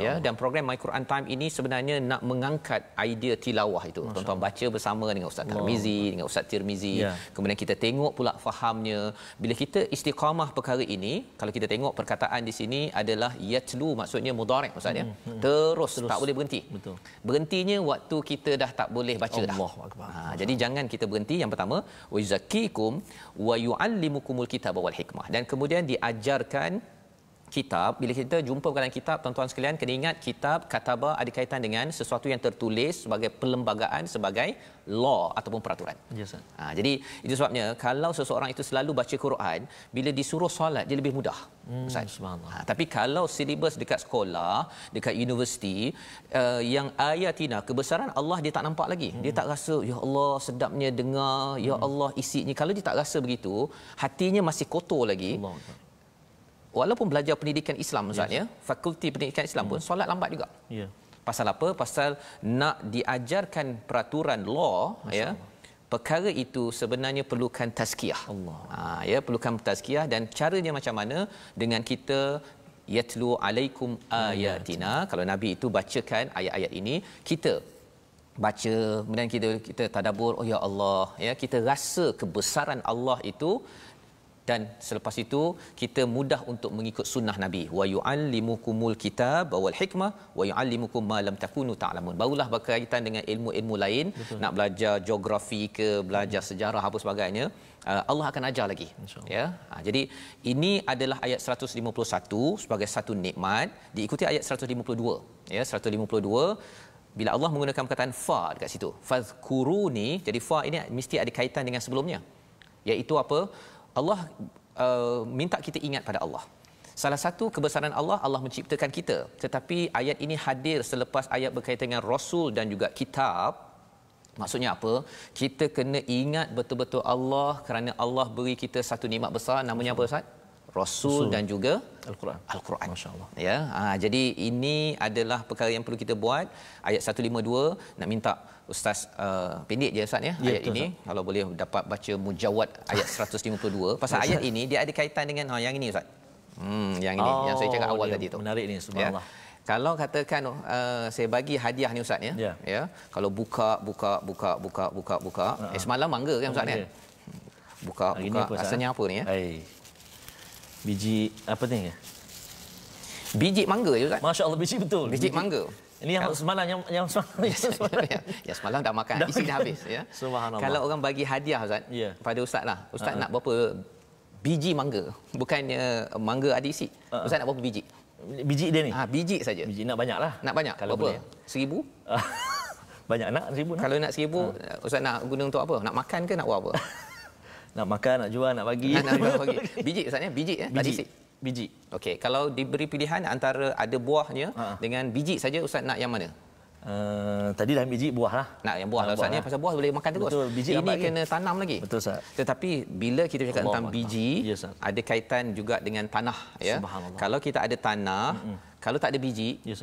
ya dan program My Quran Time ini sebenarnya nak mengangkat idea tilawah itu. Masya Tuan-tuan baca bersama dengan Ustaz Tirmizi, wow. dengan Ustaz Tirmizi. Ya. Kemudian kita tengok pula fahamnya. Bila kita istiqamah perkara ini, kalau kita tengok perkataan di sini adalah yatlu maksudnya mudhari' ustaz ya. hmm, hmm, hmm. Terus, Terus tak boleh berhenti. Betul. Berhentinya waktu kita dah tak boleh baca Allah. dah. Allahu ha, jadi jangan kita berhenti yang pertama wa yuzakkikum wa yuallimukumul kitaba wal hikmah dan kemudian diajarkan kitab bila kita jumpa dalam kitab tuan-tuan sekalian kena ingat kitab kataba ada kaitan dengan sesuatu yang tertulis sebagai perlembagaan sebagai law ataupun peraturan. Ya yes, ha, jadi itu sebabnya kalau seseorang itu selalu baca Quran bila disuruh solat dia lebih mudah. Hmm, subhanallah. Ha, tapi kalau silibus dekat sekolah, dekat universiti uh, yang ayatina kebesaran Allah dia tak nampak lagi. Hmm. Dia tak rasa ya Allah sedapnya dengar, ya hmm. Allah isinya. Kalau dia tak rasa begitu, hatinya masih kotor lagi. Allah walaupun belajar pendidikan Islam Ustaz ya, fakulti pendidikan Islam hmm. pun solat lambat juga. Ya. Yeah. Pasal apa? Pasal nak diajarkan peraturan law Masa ya. perkara itu sebenarnya perlukan tazkiyah. Allah. Ha, ya perlukan tazkiyah dan caranya macam mana dengan kita yatlu alaikum ayatina kalau nabi itu bacakan ayat-ayat ini kita baca kemudian kita kita tadabbur oh ya Allah ya kita rasa kebesaran Allah itu dan selepas itu kita mudah untuk mengikut sunnah nabi wa yuallimukumul kitab wal hikmah wa yuallimukum ma lam takunu ta'lamun barulah berkaitan dengan ilmu-ilmu lain Betul. nak belajar geografi ke belajar sejarah apa sebagainya uh, Allah akan ajar lagi ya ha, jadi ini adalah ayat 151 sebagai satu nikmat diikuti ayat 152 ya 152 bila Allah menggunakan perkataan fa dekat situ fazkuruni jadi fa ini mesti ada kaitan dengan sebelumnya iaitu apa Allah uh, minta kita ingat pada Allah. Salah satu kebesaran Allah, Allah menciptakan kita. Tetapi ayat ini hadir selepas ayat berkaitan dengan Rasul dan juga kitab. Maksudnya apa? Kita kena ingat betul-betul Allah kerana Allah beri kita satu nikmat besar. Namanya apa Ustaz? Rasul dan juga Al-Quran. Al-Quran. Masya-Allah. Ya. Ha, jadi ini adalah perkara yang perlu kita buat. Ayat 152 nak minta ustaz uh, pendek je ustaz ya, ya ayat ini sah. kalau boleh dapat baca mujawad ayat 152 pasal ayat ini dia ada kaitan dengan oh, yang ini ustaz hmm yang ini oh, yang saya cakap awal oh, ya, tadi tu menarik ni ya. subhanallah ya. kalau katakan oh, uh, saya bagi hadiah ni ustaz ya. ya ya kalau buka buka buka buka buka buka uh-huh. eh, semalam mangga kan ustaz ya? ni okay. buka Hari buka apa, rasanya apa ni ya Hai. biji apa ni biji mangga je ustaz masya-Allah biji betul biji, biji. mangga ini yang semalam yang yang semalam. Ya, ya semalam dah makan isi dah habis ya. Subhanallah. Kalau orang bagi hadiah ustaz ya. pada ustaz lah. Ustaz uh nak berapa biji mangga? Bukannya eh, mangga ada isi. uh Ustaz nak berapa biji? Biji dia ni. Ha biji saja. Biji nak banyaklah. Nak banyak. Kalau Boleh. Seribu? banyak nak seribu nak. Kalau nak seribu uh ustaz nak guna untuk apa? Nak makan ke nak buat apa? nak makan, nak jual, nak bagi. nak, nak bagi. Biji ustaz ya? biji ya. Biji. Tak ada biji. Okey, kalau diberi pilihan antara ada buahnya ha. dengan biji saja ustaz nak yang mana? Uh, tadi dah biji buah lah. Nak yang buah, nah, buah lah. Ustaz ya? pasal buah boleh makan terus. Betul, biji Ini kena lagi. tanam lagi. Betul, Ustaz. Tetapi bila kita cakap tentang Allah. biji, ya, ada kaitan juga dengan tanah. Ya. Kalau kita ada tanah, Mm-mm. kalau tak ada biji, ya,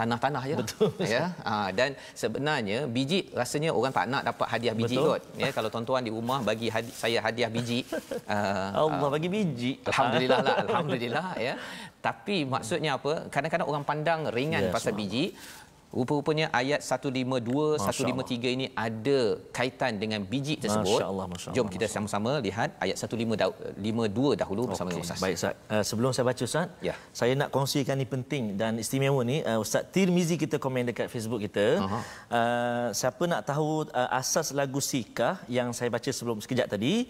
tanah-tanah je. Ya. Betul. Ya. Ha, dan sebenarnya biji rasanya orang tak nak dapat hadiah biji Betul. kot. Ya, kalau tuan-tuan di rumah bagi hadi- saya hadiah biji. Uh, Allah ha. bagi biji. Alhamdulillah lah. Alhamdulillah. Ya. Tapi maksudnya apa? Kadang-kadang orang pandang ringan yes, pasal ma'am. biji. Rupa-rupanya ayat 152, 153 ini ada kaitan dengan biji tersebut. Masya Allah, Masya Allah, Jom kita sama-sama lihat ayat 152 dahulu bersama okay. dengan Ustaz. Baik Ustaz. Uh, sebelum saya baca Ustaz, ya. saya nak kongsikan ini penting dan istimewa ini. uh, eh, Ustaz Tirmizi kita komen dekat Facebook kita. Uh-huh. Uh, siapa nak tahu uh, asas lagu Sikah yang saya baca sebelum sekejap tadi?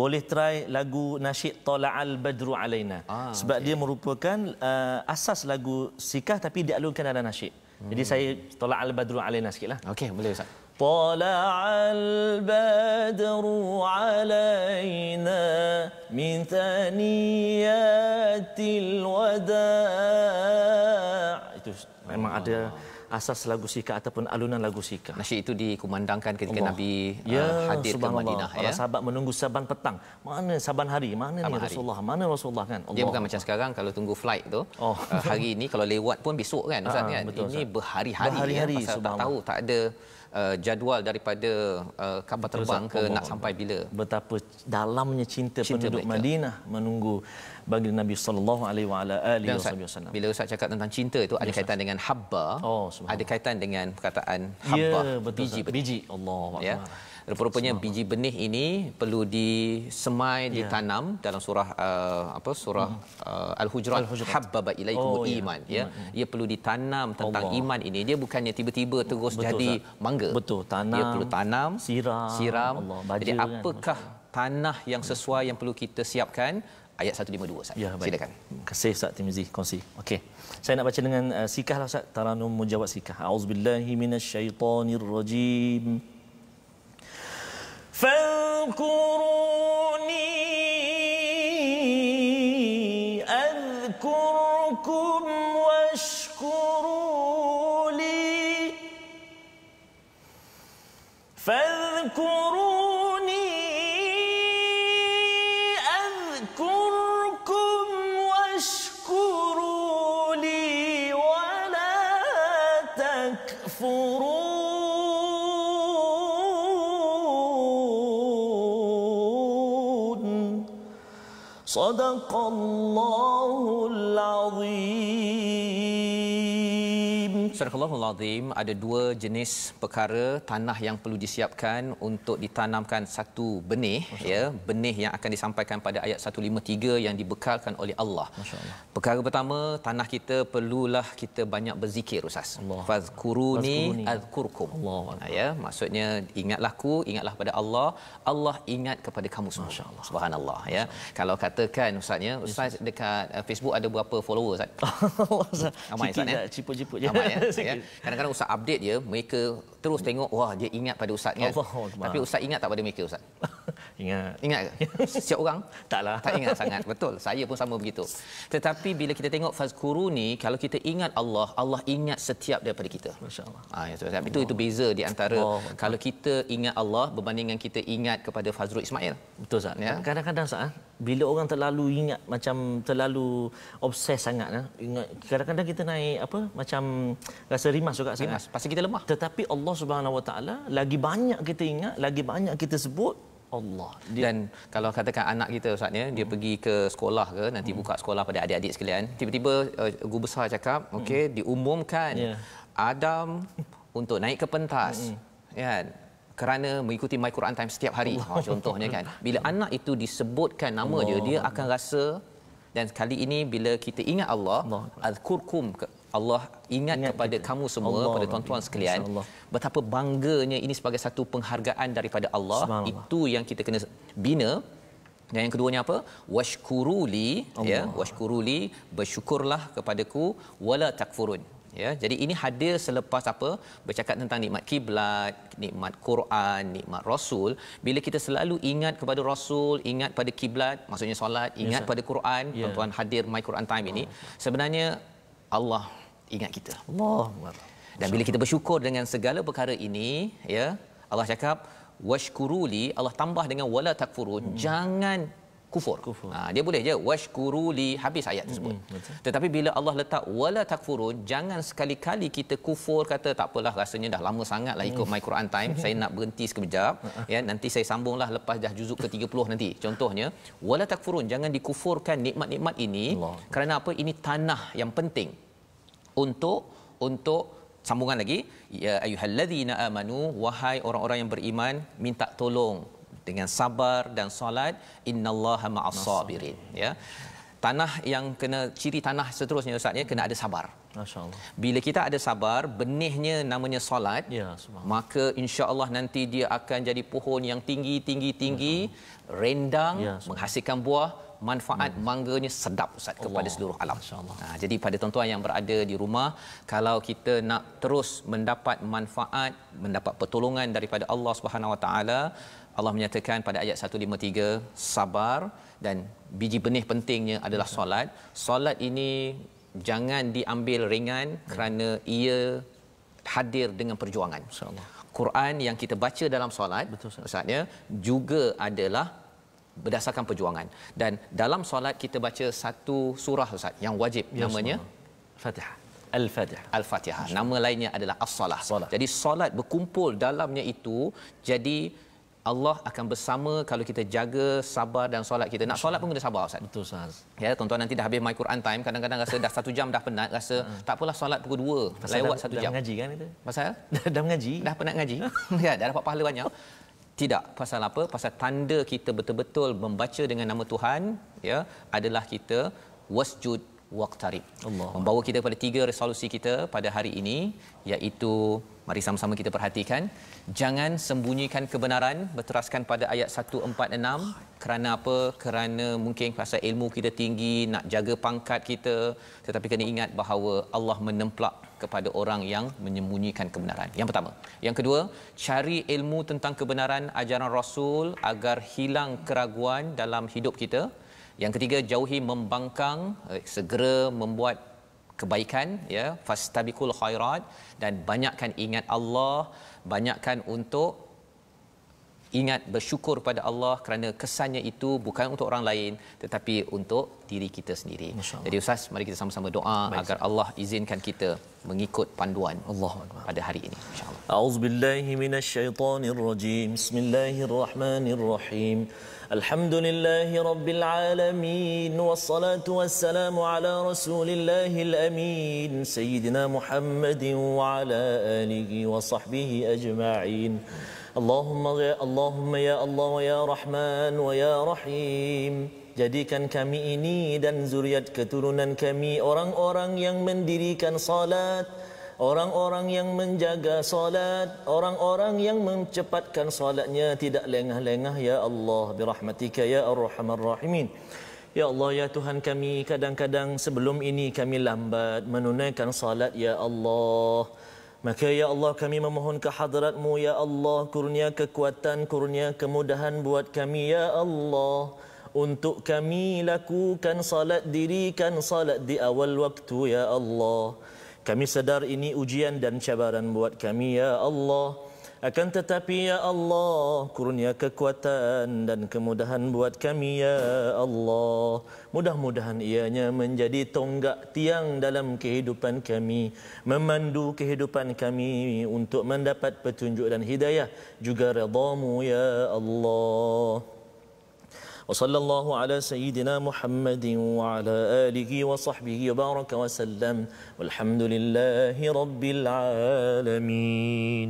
boleh try lagu nasyid tala'al badru alaina ah, sebab okay. dia merupakan uh, asas lagu sikah tapi dialunkan ada nasyid hmm. jadi saya tala'al badru alaina sikitlah okey boleh ustaz tala'al badru alaina min thaniyatil wada' itu memang ada asas lagu sika ataupun alunan lagu sika. Nasyid itu dikumandangkan ketika Allah. Nabi ya, uh, hadir ke Madinah ya. sahabat menunggu Saban petang. Mana Saban hari? Mana Saban ni Rasulullah? Hari. Mana Rasulullah kan? Allah. Dia bukan macam sekarang kalau tunggu flight tu. Oh. Uh, hari ini kalau lewat pun besok kan Ustaz ah, kan. Betul, ini berhari-hari. ya, pasal tak tahu tak ada Uh, jadual daripada uh, kapal terbang Ustaz, ke Allah. nak sampai bila betapa dalamnya cinta, cinta penduduk mereka. Madinah menunggu bagi Nabi sallallahu alaihi wa ala alihi wasallam. Bila Ustaz cakap tentang cinta itu ya, ada kaitan dengan habba. Oh, ada kaitan dengan perkataan ya, habba. Ya, betul, biji betul. biji. Allahuakbar. Ya. Rupa-rupanya biji benih ini perlu disemai, yeah. ditanam dalam surah uh, apa surah hmm. uh, Al-Hujurat, Al-Hujurat. Habbaba ilaikum oh, ya. iman. Yeah. iman ya. Ia perlu ditanam tentang Allah. iman ini. Dia bukannya tiba-tiba terus Betul, jadi tak? mangga. Betul, tanam. Ia perlu tanam, siram. siram. Allah, baja, jadi kan. apakah kan? tanah yang sesuai yang perlu kita siapkan? ayat 152 Ustaz. Ya, Silakan. Terima hmm. kasih Ustaz Timizi kongsi. Okey. Saya nak baca dengan uh, eh, sikahlah Ustaz Taranum Mujawab Sikah. Auzubillahi minasyaitonirrajim. Fankuruni فاذكروني اذكركم صدق الله العظيم Subhanallahu Azim ada dua jenis perkara tanah yang perlu disiapkan untuk ditanamkan satu benih ya benih yang akan disampaikan pada ayat 153 yang dibekalkan oleh Allah. Masya-Allah. Perkara pertama tanah kita perlulah kita banyak berzikir ustaz. Fazkuruni azkurkum. Allah. Ya maksudnya ingatlah ku ingatlah pada Allah Allah ingat kepada kamu semua. Masya-Allah. Subhanallah ya. Allah. Kalau katakan ustaznya ustaz dekat uh, Facebook ada berapa follower ustaz? Ramai ustaz ya. Ciput-ciput ya. ya. Kadang-kadang ustaz update dia, mereka terus tengok wah dia ingat pada ustaz kan. Allah, Tapi ustaz ingat tak pada mereka ustaz? Ingat. Ingat ke? Setiap orang? Taklah. Tak ingat sangat. Betul. Saya pun sama begitu. Tetapi bila kita tengok fazkuru ni, kalau kita ingat Allah, Allah ingat setiap daripada kita. MasyaAllah. Ha, itu, itu beza di antara oh, kalau kita ingat Allah berbanding berbandingkan kita ingat kepada Fazrul Ismail. Betul, Zat. Ya? Kadang-kadang, Zat, ah, bila orang terlalu ingat macam terlalu obses sangat nah kadang-kadang kita naik apa macam rasa rimas juga rimas. sangat ah. pasal kita lemah tetapi Allah Subhanahu Wa lagi banyak kita ingat lagi banyak kita sebut Allah. Dia... Dan kalau katakan anak kita Ustaz ya, dia hmm. pergi ke sekolah ke, nanti hmm. buka sekolah pada adik-adik sekalian, tiba-tiba uh, guru besar cakap, hmm. okey, diumumkan yeah. Adam untuk naik ke pentas. Hmm. Ya kan? kerana mengikuti my Quran time setiap hari. Allah. Ha, contohnya kan. Bila Allah. Hmm. anak itu disebutkan nama Allah. dia, dia akan rasa dan kali ini bila kita ingat Allah, Allah. azkurkum Allah ingat, ingat kepada kita. kamu semua Allah pada tuan-tuan sekalian betapa bangganya ini sebagai satu penghargaan daripada Allah itu yang kita kena bina dan yang keduanya apa washkuruli ya washkuruli bersyukurlah kepadaku wala takfurun ya jadi ini hadir selepas apa bercakap tentang nikmat kiblat nikmat Quran nikmat rasul bila kita selalu ingat kepada rasul ingat pada kiblat maksudnya solat ingat yes, pada Quran yeah. tuan-tuan hadir my Quran time ini ah. sebenarnya Allah ingat kita. Allah. Dan bila kita bersyukur dengan segala perkara ini, ya, Allah cakap washkuruli Allah tambah dengan wala takfurun hmm. jangan kufur. kufur. Ha, dia boleh je washkuruli habis ayat hmm, tersebut. Hmm, Tetapi bila Allah letak wala takfurun jangan sekali-kali kita kufur kata tak apalah rasanya dah lama sangatlah ikut hmm. my Quran time saya nak berhenti sekejap ha. ya nanti saya sambunglah lepas dah juzuk ke-30 nanti. Contohnya wala takfurun jangan dikufurkan nikmat-nikmat ini Allah. kerana apa ini tanah yang penting untuk untuk sambungan lagi ya ayyuhallazina amanu wahai orang-orang yang beriman minta tolong dengan sabar dan solat innallaha ma'as sabirin ya tanah yang kena ciri tanah seterusnya ustaz ya kena ada sabar masyaallah bila kita ada sabar benihnya namanya solat ya maka insyaallah nanti dia akan jadi pohon yang tinggi tinggi tinggi rendang ya, menghasilkan buah manfaat hmm. mangganya sedap Ustaz kepada seluruh alam. Nah, ha, jadi pada tuan-tuan yang berada di rumah, kalau kita nak terus mendapat manfaat, mendapat pertolongan daripada Allah Subhanahu Wa Taala, Allah menyatakan pada ayat 153 sabar dan biji benih pentingnya adalah solat. Solat ini jangan diambil ringan hmm. kerana ia hadir dengan perjuangan. Insya-Allah. Quran yang kita baca dalam solat, betul Ustaz. Ustaz ya, juga adalah berdasarkan perjuangan dan dalam solat kita baca satu surah ustaz yang wajib ya, namanya Fatihah Al-Fatihah. Al-Fatihah. Nama lainnya adalah As-Salah. Jadi solat berkumpul dalamnya itu, jadi Allah akan bersama kalau kita jaga sabar dan solat kita. Nak solat pun kena sabar, Ustaz. Betul, Ustaz. Ya, tuan-tuan nanti dah habis My Quran Time, kadang-kadang rasa dah satu jam dah penat, rasa hmm. tak apalah solat pukul dua, lewat dah, satu jam. Dah mengaji kan itu? Pasal? dah mengaji. Dah penat mengaji. ya, dah dapat pahala banyak tidak pasal apa pasal tanda kita betul-betul membaca dengan nama Tuhan ya adalah kita wasjud waqtarib Allah membawa kita kepada tiga resolusi kita pada hari ini iaitu Mari sama-sama kita perhatikan. Jangan sembunyikan kebenaran berteraskan pada ayat 146. Kerana apa? Kerana mungkin rasa ilmu kita tinggi, nak jaga pangkat kita. Tetapi kena ingat bahawa Allah menemplak kepada orang yang menyembunyikan kebenaran. Yang pertama. Yang kedua, cari ilmu tentang kebenaran ajaran Rasul agar hilang keraguan dalam hidup kita. Yang ketiga, jauhi membangkang, eh, segera membuat kebaikan ya fastabiqul khairat dan banyakkan ingat Allah banyakkan untuk ingat bersyukur pada Allah kerana kesannya itu bukan untuk orang lain tetapi untuk diri kita sendiri. Jadi ustaz mari kita sama-sama doa Baik. agar Allah izinkan kita mengikut panduan Allah pada hari ini insyaallah. Auzubillahi minasyaitonirrajim. Bismillahirrahmanirrahim. الحمد لله رب العالمين والصلاة والسلام على رسول الله الأمين سيدنا محمد وعلى آله وصحبه أجمعين اللهم يا اللهم يا الله ويا رحمن ويا رحيم Jadikan kami ini dan zuriat keturunan kami orang-orang yang mendirikan salat Orang-orang yang menjaga salat, orang-orang yang mencepatkan salatnya tidak lengah-lengah ya Allah bi rahmatika ya Ar-Rahman, rahimin. Ya Allah ya Tuhan kami kadang-kadang sebelum ini kami lambat menunaikan salat, ya Allah. Maka ya Allah kami memohon ke hadratmu ya Allah kurnia kekuatan kurnia kemudahan buat kami ya Allah untuk kami lakukan salat dirikan salat di awal waktu ya Allah. Kami sadar ini ujian dan cabaran buat kami ya Allah. Akan tetapi ya Allah kurnia kekuatan dan kemudahan buat kami ya Allah. Mudah-mudahan ianya menjadi tonggak tiang dalam kehidupan kami, memandu kehidupan kami untuk mendapat petunjuk dan hidayah juga redamu ya Allah. وصلى الله على سيدنا محمد وعلى آله وصحبه وبارك وسلم والحمد لله رب العالمين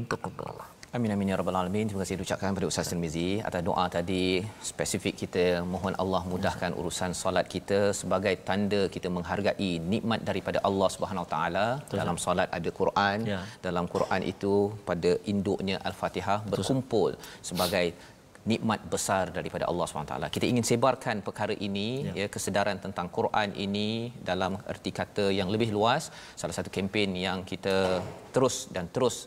Amin amin ya rabbal alamin. Terima kasih diucapkan kepada Ustaz Tirmizi atas doa tadi spesifik kita mohon Allah mudahkan urusan solat kita sebagai tanda kita menghargai nikmat daripada Allah Subhanahu taala. Dalam solat ada Quran. Ya. Dalam Quran itu pada induknya Al-Fatihah berkumpul sebagai nikmat besar daripada Allah SWT. Kita ingin sebarkan perkara ini, ya. ya, kesedaran tentang Quran ini dalam erti kata yang lebih luas. Salah satu kempen yang kita terus dan terus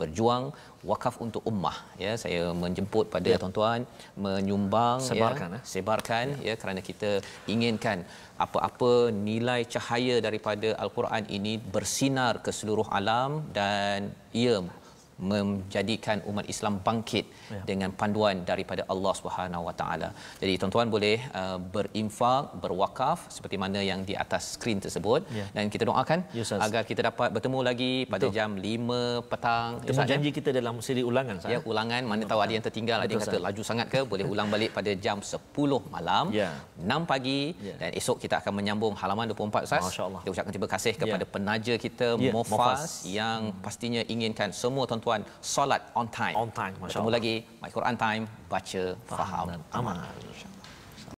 berjuang wakaf untuk ummah ya saya menjemput pada ya. tuan-tuan menyumbang ya, sebarkan ya, sebarkan ya. ya kerana kita inginkan apa-apa nilai cahaya daripada al-Quran ini bersinar ke seluruh alam dan ia menjadikan umat Islam bangkit ya. dengan panduan daripada Allah Subhanahu Wa Taala. Jadi tuan-tuan boleh uh, berinfak, berwakaf seperti mana yang di atas skrin tersebut ya. dan kita doakan yes, ya, agar kita dapat bertemu lagi pada Betul. jam 5 petang. Temu yes, ya? janji kita dalam siri ulangan sah. Ya, ya, ulangan mana Betul. tahu ada yang tertinggal ada yang kata laju sangat ke boleh ulang balik pada jam 10 malam, ya. 6 pagi ya. dan esok kita akan menyambung halaman 24 sah. Masya-Allah. Kita ucapkan terima kasih kepada ya. penaja kita ya. Mofas, yang pastinya inginkan semua tuan-tuan tuan-tuan solat on time on time masya-Allah lagi my Quran time baca faham, faham. aman, aman.